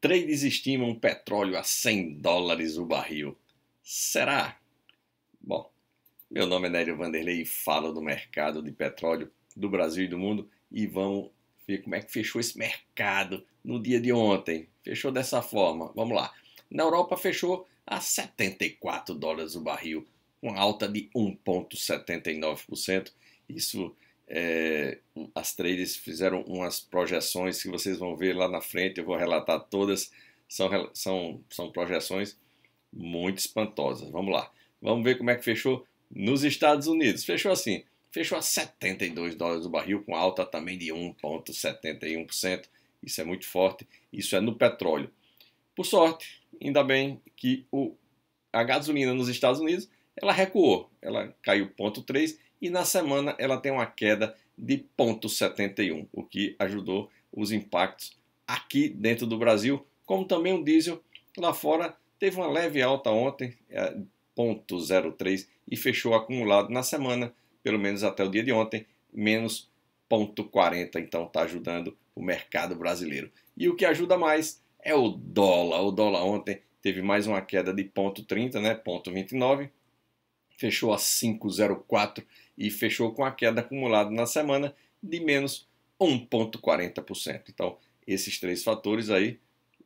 Trades estimam petróleo a 100 dólares o barril. Será? Bom, meu nome é Nélio Vanderlei e falo do mercado de petróleo do Brasil e do mundo e vamos ver como é que fechou esse mercado no dia de ontem. Fechou dessa forma, vamos lá. Na Europa fechou a 74 dólares o barril, com alta de 1,79%. Isso é, as traders fizeram umas projeções que vocês vão ver lá na frente, eu vou relatar todas. São, são, são projeções muito espantosas. Vamos lá. Vamos ver como é que fechou nos Estados Unidos. Fechou assim. Fechou a 72 dólares o barril, com alta também de 1,71%. Isso é muito forte. Isso é no petróleo. Por sorte, ainda bem que o, a gasolina nos Estados Unidos ela recuou. Ela caiu 0,3% e na semana ela tem uma queda de 0,71, o que ajudou os impactos aqui dentro do Brasil, como também o diesel lá fora teve uma leve alta ontem, 0,03 é, e fechou acumulado na semana, pelo menos até o dia de ontem, menos 0,40, então está ajudando o mercado brasileiro. E o que ajuda mais é o dólar. O dólar ontem teve mais uma queda de 0,30, né, 0,29, fechou a 5,04 e fechou com a queda acumulada na semana de menos 1,40%. Então, esses três fatores aí,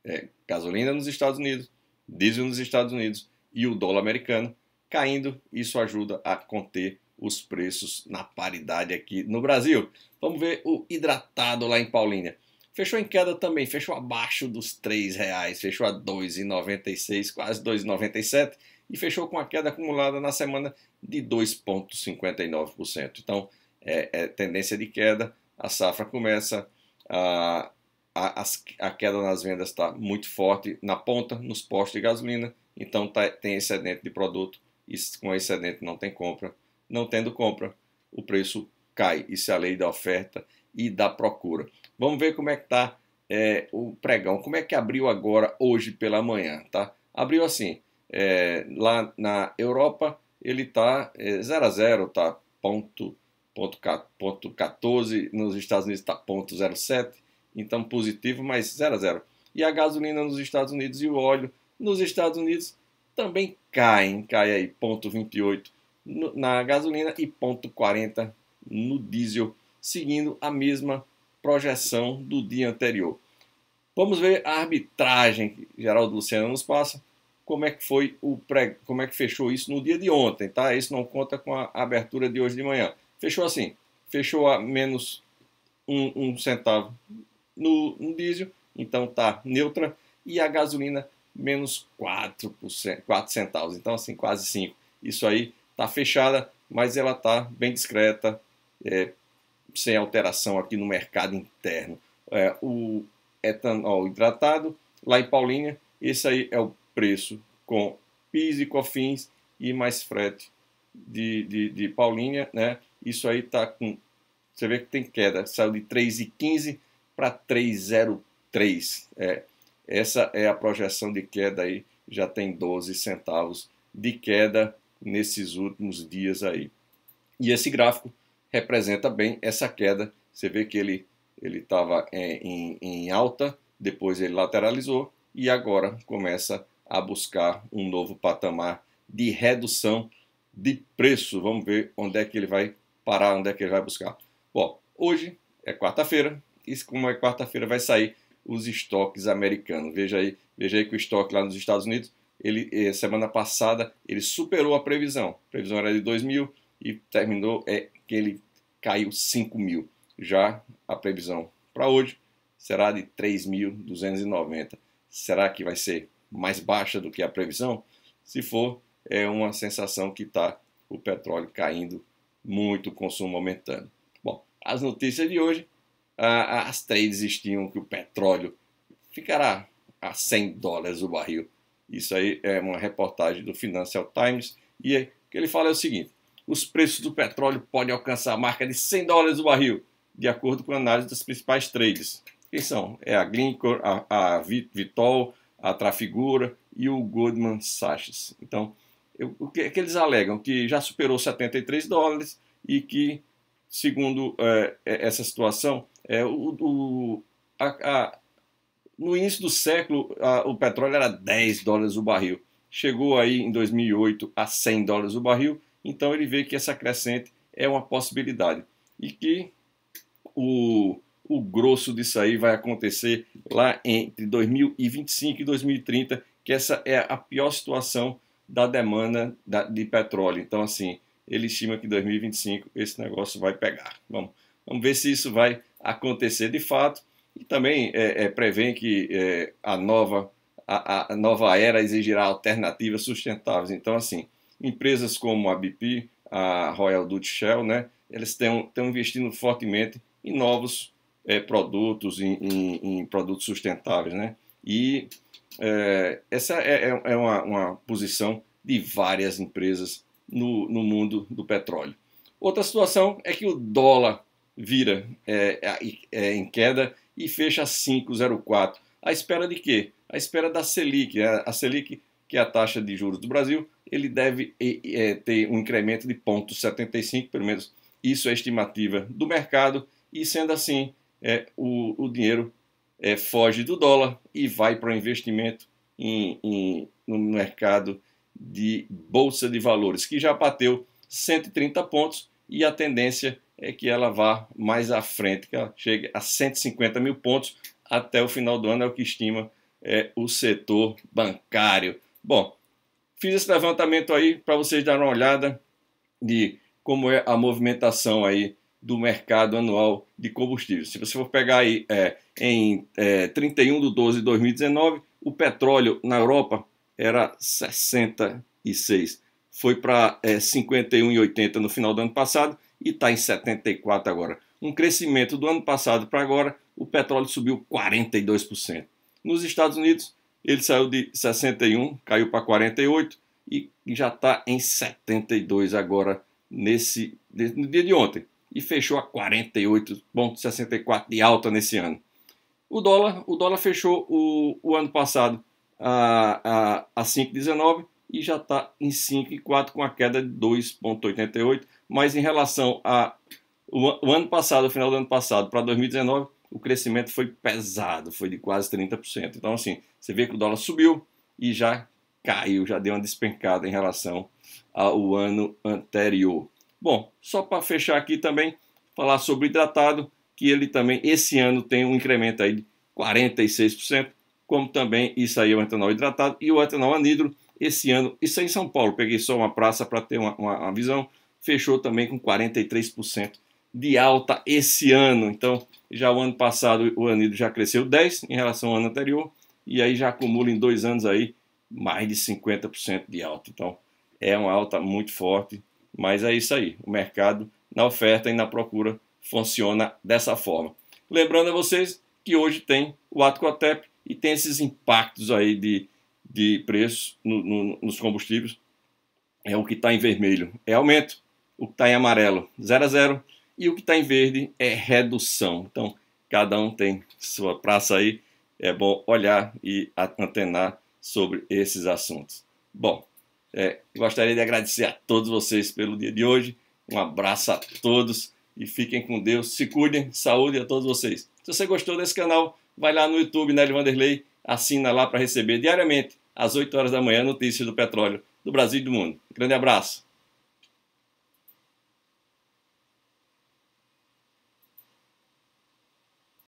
é, gasolina nos Estados Unidos, diesel nos Estados Unidos e o dólar americano caindo, isso ajuda a conter os preços na paridade aqui no Brasil. Vamos ver o hidratado lá em Paulínia. Fechou em queda também, fechou abaixo dos R$ reais, fechou a 2,96, quase R$ 2,97 e fechou com a queda acumulada na semana de 2,59%. Então, é, é, tendência de queda, a safra começa, a, a, a queda nas vendas está muito forte na ponta, nos postos de gasolina, então tá, tem excedente de produto, e com excedente não tem compra. Não tendo compra, o preço cai. Isso é a lei da oferta e da procura. Vamos ver como é que está é, o pregão, como é que abriu agora hoje pela manhã, tá? Abriu assim, é, lá na Europa, ele está é, a 0, está ponto, ponto, ponto 14, nos Estados Unidos está ponto 07, então positivo, mas 0 a 0. E a gasolina nos Estados Unidos e o óleo nos Estados Unidos também caem, cai aí ponto 28 no, na gasolina e ponto 40 no diesel, seguindo a mesma projeção do dia anterior. Vamos ver a arbitragem que Geraldo Luciano nos passa como é que foi o pré, como é que fechou isso no dia de ontem, tá? Isso não conta com a abertura de hoje de manhã. Fechou assim, fechou a menos um, um centavo no, no diesel, então tá neutra e a gasolina menos 4%, 4 centavos, então assim quase 5. Isso aí tá fechada, mas ela tá bem discreta, é, sem alteração aqui no mercado interno. É, o etanol hidratado lá em Paulínia, esse aí é o preço com PIS e COFINS e mais frete de, de, de Paulinha, né? Isso aí tá com. Você vê que tem queda, saiu de 3,15 para 3,03. É, essa é a projeção de queda aí, já tem 12 centavos de queda nesses últimos dias aí. E esse gráfico representa bem essa queda. Você vê que ele ele estava em, é, em, em, alta, depois ele lateralizou e agora começa a buscar um novo patamar de redução de preço. Vamos ver onde é que ele vai parar, onde é que ele vai buscar. Bom, hoje é quarta-feira, e como é quarta-feira vai sair os estoques americanos. Veja aí, veja aí que o estoque lá nos Estados Unidos, ele eh, semana passada ele superou a previsão. A previsão era de 2 mil e terminou é que ele caiu 5 mil. Já a previsão para hoje será de 3.290. Será que vai ser mais baixa do que a previsão, se for, é uma sensação que está o petróleo caindo muito, o consumo aumentando. Bom, as notícias de hoje, as trades estimam que o petróleo ficará a 100 dólares o barril. Isso aí é uma reportagem do Financial Times e o é que ele fala é o seguinte: os preços do petróleo podem alcançar a marca de 100 dólares o barril, de acordo com a análise das principais trades. Quem são? É a Glencore, a, a Vitol, a Trafigura e o Goldman Sachs. Então, eu, o que, que, eles alegam? Que já superou 73 dólares e que, segundo é, é, essa situação, é, o, o a, a, no início do século a, o petróleo era 10 dólares o barril. Chegou aí em 2008 a 100 dólares o barril, então ele vê que essa crescente é uma possibilidade e que o, o grosso disso aí vai acontecer lá entre 2025 e 2030, que essa é a pior situação da demanda de petróleo. Então, assim, ele estima que em 2025 esse negócio vai pegar. Vamos, vamos ver se isso vai acontecer de fato. E também é, é prevê que é, a, nova, a, a, nova era exigirá alternativas sustentáveis. Então, assim, empresas como a BP, a Royal Dutch Shell, né, eles estão investindo fortemente em novos é, produtos em, em, em, produtos sustentáveis, né? E é, essa é, é, é uma, uma, posição de várias empresas no, no, mundo do petróleo. Outra situação é que o dólar vira é, é, em queda e fecha 5,04. À espera de quê? À espera da Selic. A Selic, que é a taxa de juros do Brasil, ele deve ter um incremento de 0,75, pelo menos isso é estimativa do mercado, e sendo assim, é, o, o dinheiro é, foge do dólar e vai para o investimento em, em, no mercado de bolsa de valores, que já bateu 130 pontos e a tendência é que ela vá mais à frente, que ela chegue a 150 mil pontos até o final do ano, é o que estima é, o setor bancário. Bom, fiz esse levantamento aí para vocês darem uma olhada de como é a movimentação aí do mercado anual de combustível. Se você for pegar aí é, em é, 31 de 12 de 2019, o petróleo na Europa era 66, foi para é, 51,80 no final do ano passado e está em 74 agora. Um crescimento do ano passado para agora, o petróleo subiu 42%. Nos Estados Unidos, ele saiu de 61, caiu para 48 e já está em 72 agora nesse no dia de ontem e fechou a 48,64 de alta nesse ano. O dólar, o dólar fechou o, o ano passado a, a, a 5,19 e já está em 5,4 com a queda de 2,88. Mas em relação a o, o ano passado, o final do ano passado para 2019, o crescimento foi pesado, foi de quase 30%. Então, assim, você vê que o dólar subiu e já caiu, já deu uma despencada em relação ao ano anterior. Bom, só para fechar aqui também, falar sobre o hidratado, que ele também, esse ano, tem um incremento aí de 46%, como também isso aí é o etanol hidratado e o etanol anidro, esse ano, isso aí é em São Paulo, peguei só uma praça para ter uma, uma, uma visão, fechou também com 43% de alta esse ano. Então, já o ano passado o anidro já cresceu 10% em relação ao ano anterior, e aí já acumula em dois anos aí mais de 50% de alta. Então, é uma alta muito forte mas é isso aí, o mercado na oferta e na procura funciona dessa forma. Lembrando a vocês que hoje tem o Atcotep e tem esses impactos aí de, de preços no, no, nos combustíveis. É o que está em vermelho, é aumento. O que está em amarelo, zero a zero E o que está em verde é redução. Então, cada um tem sua praça aí. É bom olhar e antenar sobre esses assuntos. Bom, é, gostaria de agradecer a todos vocês pelo dia de hoje. Um abraço a todos e fiquem com Deus. Se cuidem, saúde a todos vocês. Se você gostou desse canal, vai lá no YouTube, Nelly Vanderlei, assina lá para receber diariamente, às 8 horas da manhã, notícias do petróleo do Brasil e do mundo. Grande abraço.